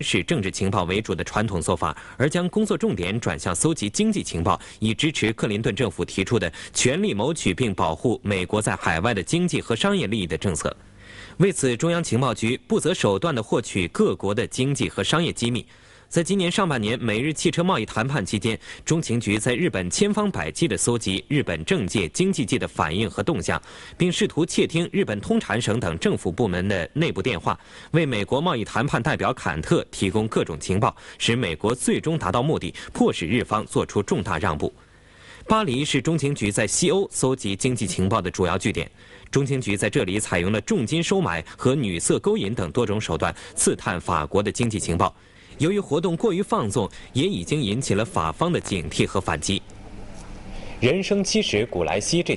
是政治情报为主的传统做法，而将工作重点转向搜集经济情报，以支持克林顿政府提出的全力谋取并保护美国在海外的经济和商业利益的政策。为此，中央情报局不择手段地获取各国的经济和商业机密。在今年上半年，美日汽车贸易谈判期间，中情局在日本千方百计地搜集日本政界、经济界的反应和动向，并试图窃听日本通产省等政府部门的内部电话，为美国贸易谈判代表坎特提供各种情报，使美国最终达到目的，迫使日方做出重大让步。巴黎是中情局在西欧搜集经济情报的主要据点，中情局在这里采用了重金收买和女色勾引等多种手段，刺探法国的经济情报。由于活动过于放纵，也已经引起了法方的警惕和反击。人生七十古来稀，这。